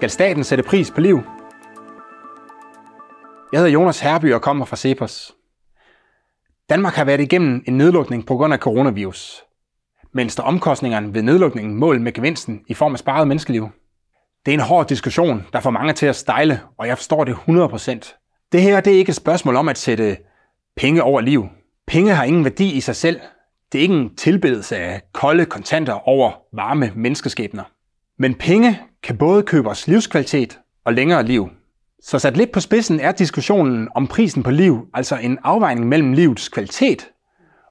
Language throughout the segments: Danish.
Skal staten sætte pris på liv? Jeg hedder Jonas Herby og kommer fra Cepos. Danmark har været igennem en nedlukning på grund af coronavirus. Mens der omkostningerne ved nedlukningen mål med gevinsten i form af sparet menneskeliv. Det er en hård diskussion, der får mange til at stejle, og jeg forstår det 100%. Det her det er ikke et spørgsmål om at sætte penge over liv. Penge har ingen værdi i sig selv. Det er ikke en tilbedelse af kolde kontanter over varme menneskeskæbner. Men penge kan både købe os livskvalitet og længere liv. Så sat lidt på spidsen er diskussionen om prisen på liv altså en afvejning mellem livets kvalitet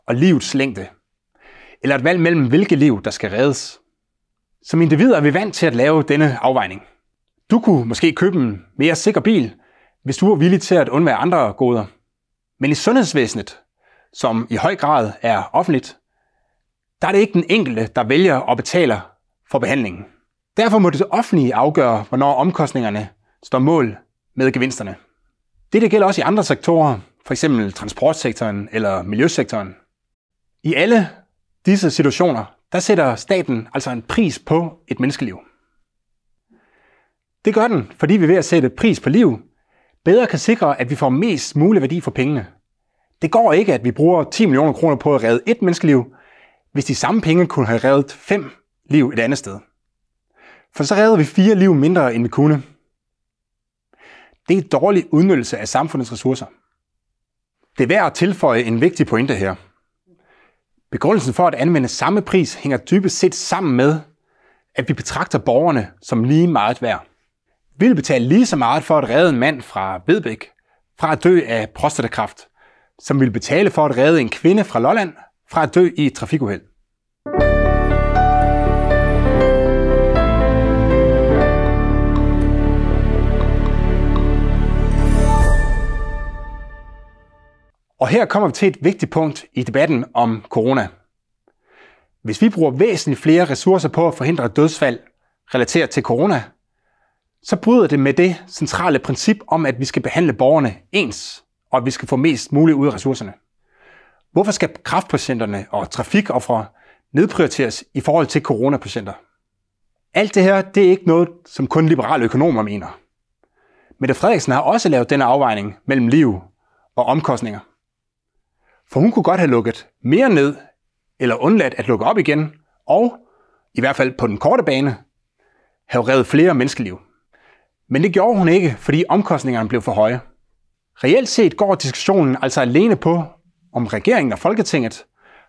og livets længde. Eller et valg mellem, hvilket liv der skal reddes. Som individer er vi vant til at lave denne afvejning. Du kunne måske købe en mere sikker bil, hvis du var villig til at undvære andre goder. Men i sundhedsvæsenet, som i høj grad er offentligt, der er det ikke den enkelte, der vælger og betaler for behandlingen. Derfor må det offentlige afgøre, hvornår omkostningerne står mål med gevinsterne. Det gælder også i andre sektorer, f.eks. transportsektoren eller miljøsektoren. I alle disse situationer, der sætter staten altså en pris på et menneskeliv. Det gør den, fordi vi ved at sætte pris på liv, bedre kan sikre, at vi får mest mulig værdi for pengene. Det går ikke, at vi bruger 10 millioner kroner på at redde et menneskeliv, hvis de samme penge kunne have reddet fem liv et andet sted. For så redder vi fire liv mindre, end vi kunne. Det er dårlig udnyttelse af samfundets ressourcer. Det er værd at tilføje en vigtig pointe her. Begrundelsen for at anvende samme pris hænger dybest set sammen med, at vi betragter borgerne som lige meget værd. Vi vil betale lige så meget for at redde en mand fra Vedbæk fra at dø af prostatakræft, som vi vil betale for at redde en kvinde fra Lolland fra at dø i et trafikuheld. Og her kommer vi til et vigtigt punkt i debatten om corona. Hvis vi bruger væsentligt flere ressourcer på at forhindre dødsfald relateret til corona, så bryder det med det centrale princip om, at vi skal behandle borgerne ens, og at vi skal få mest muligt ud af ressourcerne. Hvorfor skal kraftpatienterne og trafikoffere nedprioriteres i forhold til coronapatienter? Alt det her, det er ikke noget, som kun liberale økonomer mener. Mette Frederiksen har også lavet denne afvejning mellem liv og omkostninger. For hun kunne godt have lukket mere ned, eller undladt at lukke op igen, og, i hvert fald på den korte bane, have reddet flere menneskeliv. Men det gjorde hun ikke, fordi omkostningerne blev for høje. Reelt set går diskussionen altså alene på, om regeringen og Folketinget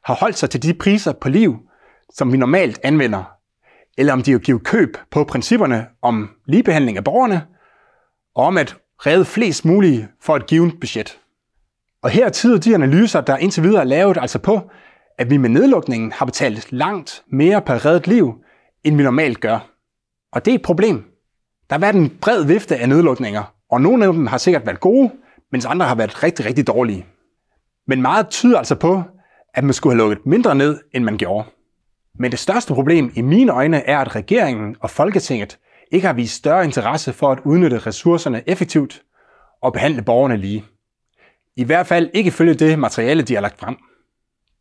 har holdt sig til de priser på liv, som vi normalt anvender, eller om de har givet køb på principperne om ligebehandling af borgerne, og om at redde flest mulige for et givet budget. Og her tyder de analyser, der indtil videre er lavet, altså på, at vi med nedlukningen har betalt langt mere per reddet liv, end vi normalt gør. Og det er et problem. Der har været en bred vifte af nedlukninger, og nogle af dem har sikkert været gode, mens andre har været rigtig, rigtig dårlige. Men meget tyder altså på, at man skulle have lukket mindre ned, end man gjorde. Men det største problem i mine øjne er, at regeringen og Folketinget ikke har vist større interesse for at udnytte ressourcerne effektivt og behandle borgerne lige. I hvert fald ikke følge det materiale, de har lagt frem.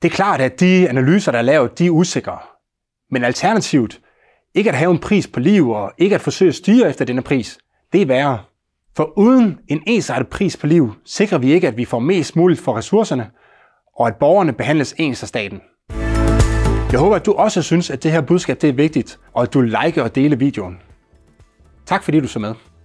Det er klart, at de analyser, der er lavet, de er usikre. Men alternativt, ikke at have en pris på liv og ikke at forsøge at styre efter denne pris, det er værre. For uden en ensartet pris på liv, sikrer vi ikke, at vi får mest muligt for ressourcerne, og at borgerne behandles ens af staten. Jeg håber, at du også synes, at det her budskab det er vigtigt, og at du liker og deler videoen. Tak fordi du så med.